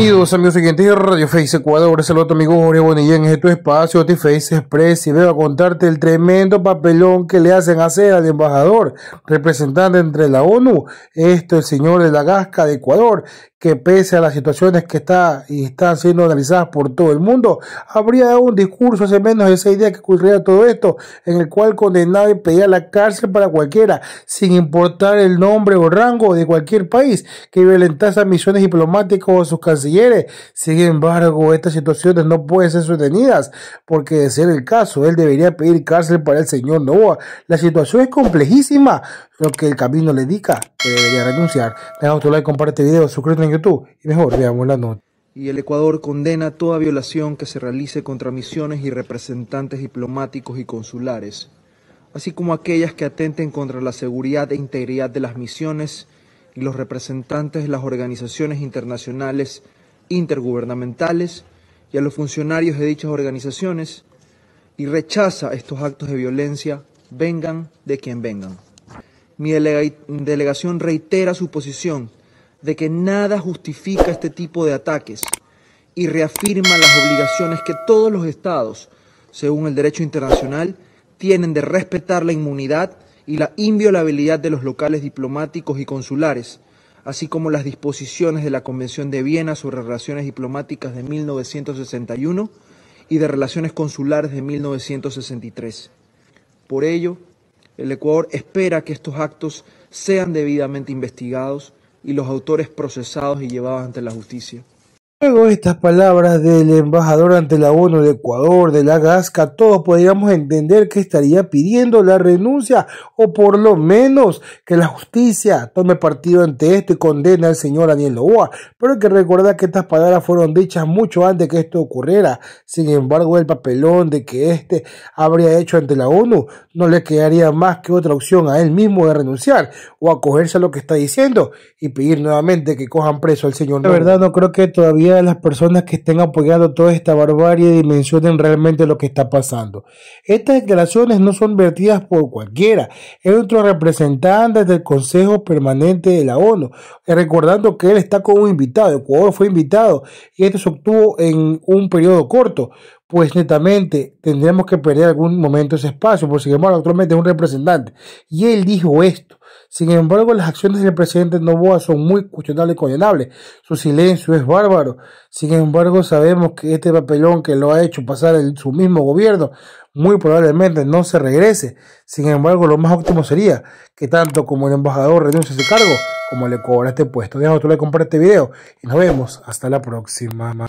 Bienvenidos amigos siguientes de Radio Face Ecuador, es el otro amigo Jorge Bonilla en este espacio de Face Express y veo a contarte el tremendo papelón que le hacen hacer al embajador representante entre la ONU, esto el señor de la Gasca de Ecuador que pese a las situaciones que está y están siendo analizadas por todo el mundo, habría dado un discurso hace menos de seis días que ocurriera todo esto, en el cual condenaba y pedía la cárcel para cualquiera, sin importar el nombre o rango de cualquier país que violentase a misiones diplomáticas o a sus cancilleres. Sin embargo, estas situaciones no pueden ser sostenidas, porque de ser el caso, él debería pedir cárcel para el señor Novoa. La situación es complejísima, Creo que el camino le indica que debería renunciar. Deja tu like, comparte el video, suscríbete en YouTube y mejor veamos la nota. Y el Ecuador condena toda violación que se realice contra misiones y representantes diplomáticos y consulares, así como aquellas que atenten contra la seguridad e integridad de las misiones y los representantes de las organizaciones internacionales intergubernamentales y a los funcionarios de dichas organizaciones, y rechaza estos actos de violencia, vengan de quien vengan. Mi delegación reitera su posición de que nada justifica este tipo de ataques y reafirma las obligaciones que todos los estados, según el derecho internacional, tienen de respetar la inmunidad y la inviolabilidad de los locales diplomáticos y consulares, así como las disposiciones de la Convención de Viena sobre Relaciones Diplomáticas de 1961 y de Relaciones Consulares de 1963. Por ello, el Ecuador espera que estos actos sean debidamente investigados y los autores procesados y llevados ante la justicia. Luego estas palabras del embajador ante la ONU de Ecuador, de la Gasca, todos podríamos entender que estaría pidiendo la renuncia o por lo menos que la justicia tome partido ante esto y condene al señor Daniel Loboa. Pero hay que recordar que estas palabras fueron dichas mucho antes que esto ocurriera. Sin embargo, el papelón de que este habría hecho ante la ONU no le quedaría más que otra opción a él mismo de renunciar o acogerse a lo que está diciendo y pedir nuevamente que cojan preso al señor. La verdad no creo que todavía de las personas que estén apoyando toda esta barbarie y mencionen realmente lo que está pasando. Estas declaraciones no son vertidas por cualquiera, es otro representante del Consejo Permanente de la ONU, eh, recordando que él está como invitado, Ecuador fue invitado y esto se obtuvo en un periodo corto pues netamente tendremos que perder algún momento ese espacio, por si embargo actualmente un representante. Y él dijo esto. Sin embargo, las acciones del presidente Novoa son muy cuestionables y condenables. Su silencio es bárbaro. Sin embargo, sabemos que este papelón que lo ha hecho pasar en su mismo gobierno muy probablemente no se regrese. Sin embargo, lo más óptimo sería que tanto como el embajador renuncie a su cargo, como le cobra este puesto. Déjame otro like, comparte este video y nos vemos hasta la próxima.